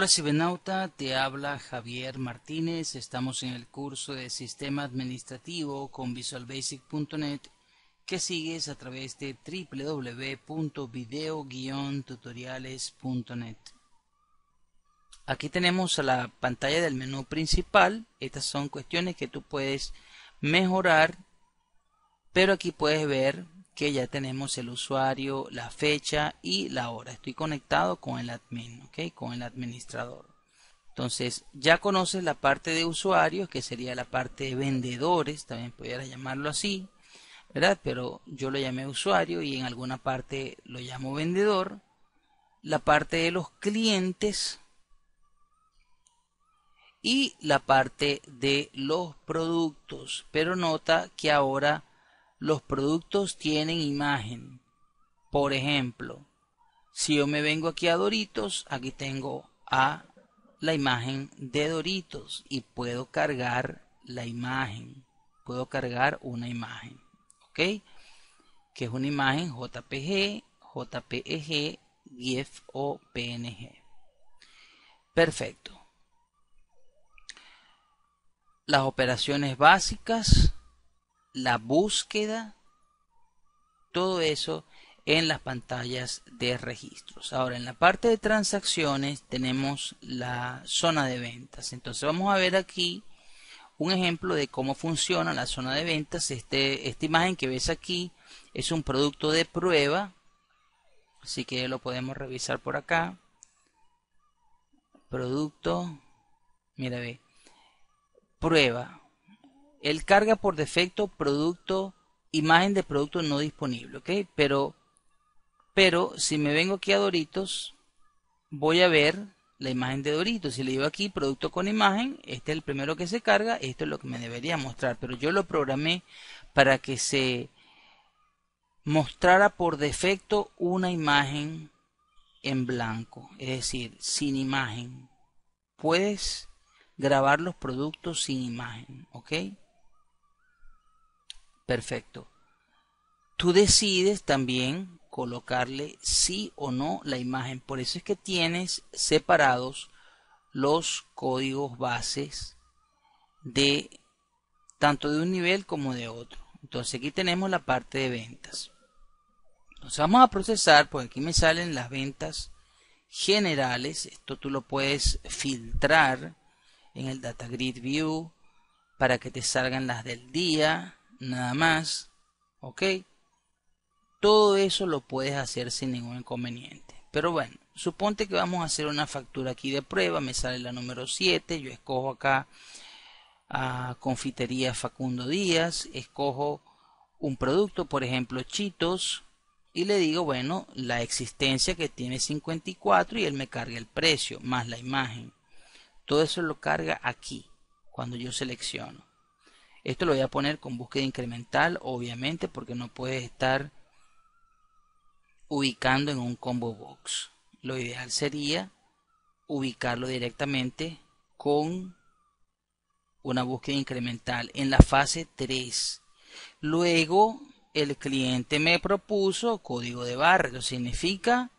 Hola Cibernauta, te habla Javier Martínez. Estamos en el curso de Sistema Administrativo con Visual visualbasic.net que sigues a través de www.video-tutoriales.net. Aquí tenemos a la pantalla del menú principal. Estas son cuestiones que tú puedes mejorar, pero aquí puedes ver que ya tenemos el usuario, la fecha y la hora. Estoy conectado con el admin, Con el administrador. Entonces, ya conoces la parte de usuarios, que sería la parte de vendedores, también pudiera llamarlo así, ¿verdad? Pero yo lo llamé usuario y en alguna parte lo llamo vendedor. La parte de los clientes y la parte de los productos. Pero nota que ahora los productos tienen imagen. Por ejemplo, si yo me vengo aquí a Doritos, aquí tengo a la imagen de Doritos y puedo cargar la imagen. Puedo cargar una imagen. ¿Ok? Que es una imagen JPG, JPEG, GIF o PNG. Perfecto. Las operaciones básicas la búsqueda, todo eso en las pantallas de registros. Ahora en la parte de transacciones tenemos la zona de ventas. Entonces vamos a ver aquí un ejemplo de cómo funciona la zona de ventas. Este, esta imagen que ves aquí es un producto de prueba. Así que lo podemos revisar por acá. Producto. Mira, ve. Prueba. Él carga por defecto producto, imagen de producto no disponible, ¿ok? Pero, pero si me vengo aquí a Doritos, voy a ver la imagen de Doritos. Si le digo aquí producto con imagen, este es el primero que se carga, esto es lo que me debería mostrar, pero yo lo programé para que se mostrara por defecto una imagen en blanco, es decir, sin imagen. Puedes grabar los productos sin imagen, ¿ok? Perfecto. Tú decides también colocarle sí o no la imagen. Por eso es que tienes separados los códigos bases de tanto de un nivel como de otro. Entonces aquí tenemos la parte de ventas. Entonces vamos a procesar, porque aquí me salen las ventas generales. Esto tú lo puedes filtrar en el Data Grid View para que te salgan las del día nada más, ¿ok? Todo eso lo puedes hacer sin ningún inconveniente. Pero bueno, suponte que vamos a hacer una factura aquí de prueba, me sale la número 7, yo escojo acá a Confitería Facundo Díaz, escojo un producto, por ejemplo, Chitos, y le digo, bueno, la existencia que tiene 54 y él me carga el precio más la imagen. Todo eso lo carga aquí cuando yo selecciono. Esto lo voy a poner con búsqueda incremental, obviamente, porque no puedes estar ubicando en un combo box. Lo ideal sería ubicarlo directamente con una búsqueda incremental en la fase 3. Luego el cliente me propuso código de barra. significa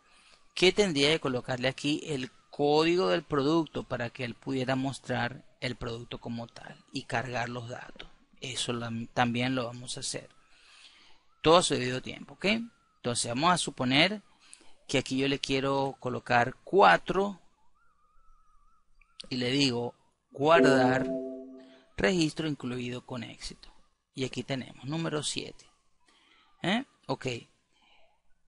que tendría que colocarle aquí el código del producto para que él pudiera mostrar el producto como tal y cargar los datos eso también lo vamos a hacer. Todo se su debido tiempo, ¿ok? Entonces vamos a suponer que aquí yo le quiero colocar 4 y le digo guardar registro incluido con éxito. Y aquí tenemos número 7. ¿eh? Ok.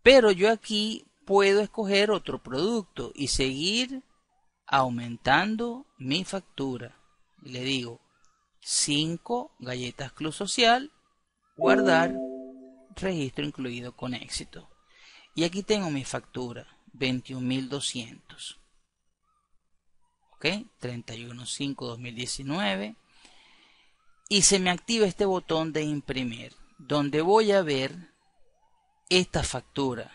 Pero yo aquí puedo escoger otro producto y seguir aumentando mi factura. Y le digo 5 galletas Club Social, guardar, registro incluido con éxito. Y aquí tengo mi factura, 21.200. ¿Ok? 31.5-2019. Y se me activa este botón de imprimir, donde voy a ver esta factura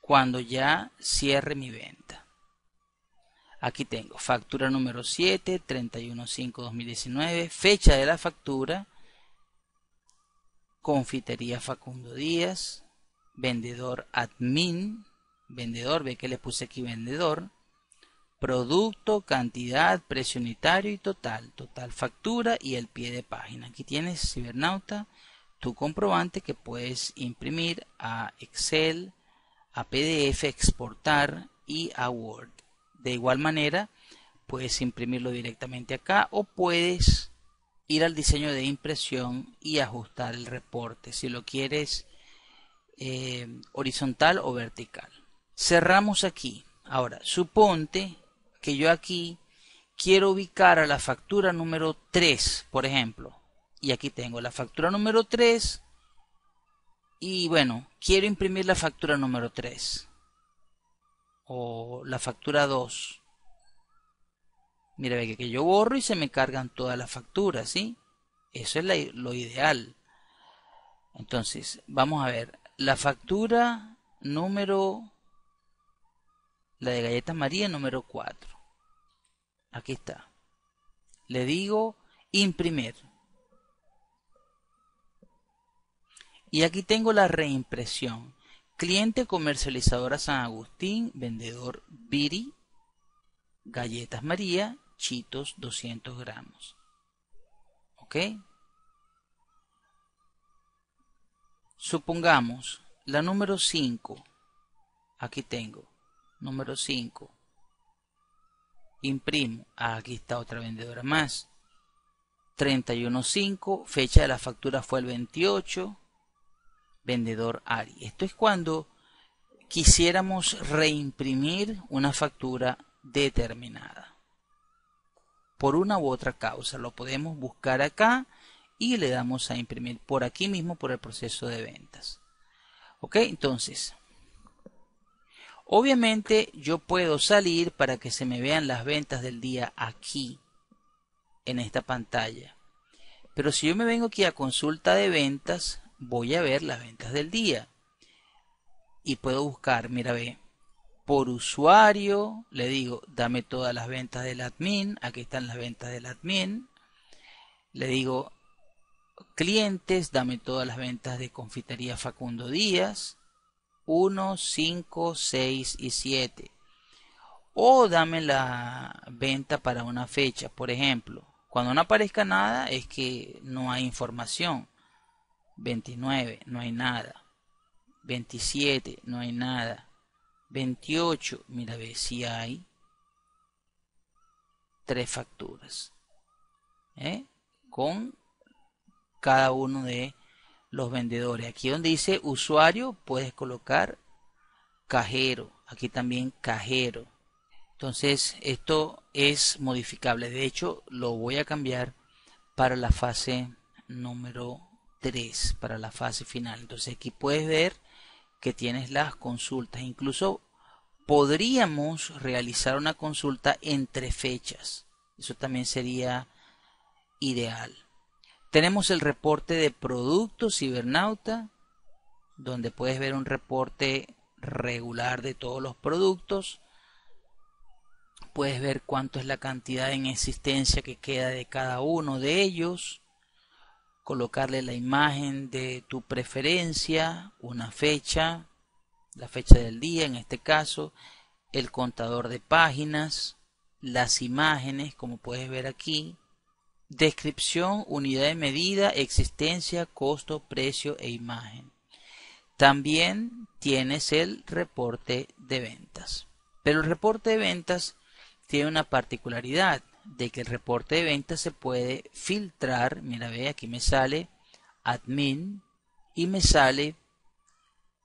cuando ya cierre mi venta. Aquí tengo factura número 7, 31.5-2019, fecha de la factura, confitería Facundo Díaz, vendedor admin, vendedor, ve que le puse aquí vendedor, producto, cantidad, precio unitario y total, total factura y el pie de página. Aquí tienes Cibernauta, tu comprobante que puedes imprimir a Excel, a PDF, exportar y a Word. De igual manera, puedes imprimirlo directamente acá o puedes ir al diseño de impresión y ajustar el reporte si lo quieres eh, horizontal o vertical. Cerramos aquí. Ahora, suponte que yo aquí quiero ubicar a la factura número 3, por ejemplo. Y aquí tengo la factura número 3. Y bueno, quiero imprimir la factura número 3 o la factura 2. Mira, ve que yo borro y se me cargan todas las facturas, ¿sí? Eso es lo ideal. Entonces, vamos a ver. La factura número... La de galletas María número 4. Aquí está. Le digo imprimir. Y aquí tengo la reimpresión. Cliente comercializadora San Agustín, vendedor Biri, galletas María, chitos 200 gramos. ¿Ok? Supongamos la número 5. Aquí tengo. Número 5. Imprimo. Ah, aquí está otra vendedora más. 31.5. Fecha de la factura fue el 28 vendedor ARI. Esto es cuando quisiéramos reimprimir una factura determinada. Por una u otra causa, lo podemos buscar acá y le damos a imprimir por aquí mismo por el proceso de ventas. Ok, entonces, obviamente yo puedo salir para que se me vean las ventas del día aquí, en esta pantalla. Pero si yo me vengo aquí a consulta de ventas, voy a ver las ventas del día y puedo buscar, mira, ve, por usuario, le digo, dame todas las ventas del admin, aquí están las ventas del admin, le digo, clientes, dame todas las ventas de confitería Facundo Díaz, 1, 5, 6 y 7. O dame la venta para una fecha, por ejemplo. Cuando no aparezca nada es que no hay información. 29, no hay nada. 27, no hay nada. 28, mira, ve si hay tres facturas. ¿eh? Con cada uno de los vendedores. Aquí donde dice usuario, puedes colocar cajero. Aquí también cajero. Entonces, esto es modificable. De hecho, lo voy a cambiar para la fase número 3 para la fase final. Entonces aquí puedes ver que tienes las consultas. Incluso podríamos realizar una consulta entre fechas. Eso también sería ideal. Tenemos el reporte de productos cibernauta, donde puedes ver un reporte regular de todos los productos. Puedes ver cuánto es la cantidad en existencia que queda de cada uno de ellos colocarle la imagen de tu preferencia, una fecha, la fecha del día en este caso, el contador de páginas, las imágenes como puedes ver aquí, descripción, unidad de medida, existencia, costo, precio e imagen. También tienes el reporte de ventas. Pero el reporte de ventas tiene una particularidad de que el reporte de ventas se puede filtrar. Mira, ve, aquí me sale admin y me sale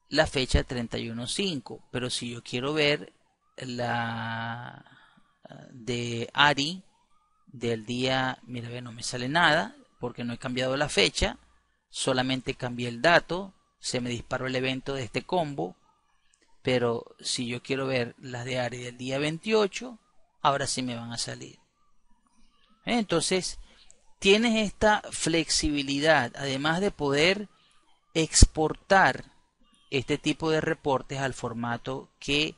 la fecha 31.5. Pero si yo quiero ver la de Ari del día, mira, ve, no me sale nada porque no he cambiado la fecha, solamente cambié el dato, se me disparó el evento de este combo. Pero si yo quiero ver las de Ari del día 28, ahora sí me van a salir. Entonces, tienes esta flexibilidad, además de poder exportar este tipo de reportes al formato que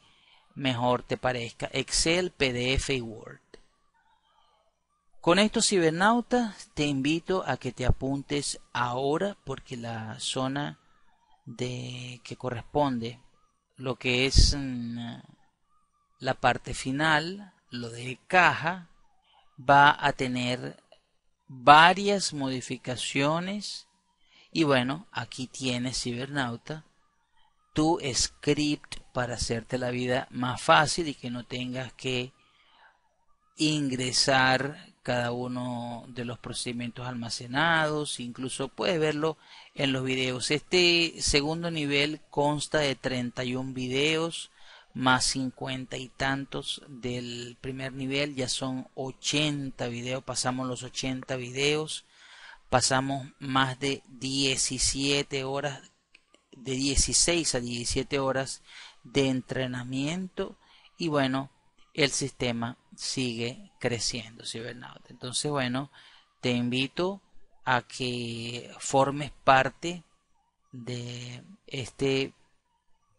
mejor te parezca, Excel, PDF y Word. Con esto, cibernautas, te invito a que te apuntes ahora porque la zona de que corresponde lo que es mm, la parte final, lo de caja, va a tener varias modificaciones y bueno, aquí tienes Cibernauta tu script para hacerte la vida más fácil y que no tengas que ingresar cada uno de los procedimientos almacenados, incluso puedes verlo en los videos. Este segundo nivel consta de 31 videos, más 50 y tantos del primer nivel, ya son 80 videos, pasamos los 80 videos, pasamos más de 17 horas, de 16 a 17 horas de entrenamiento y bueno, el sistema sigue creciendo, Cibernauta. Entonces, bueno, te invito a que formes parte de este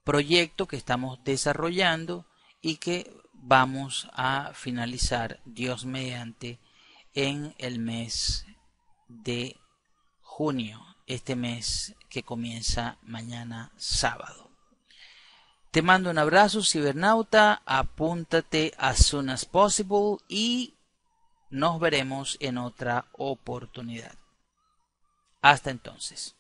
proyecto que estamos desarrollando y que vamos a finalizar, Dios mediante, en el mes de junio, este mes que comienza mañana sábado. Te mando un abrazo, cibernauta, apúntate as soon as possible y nos veremos en otra oportunidad. Hasta entonces.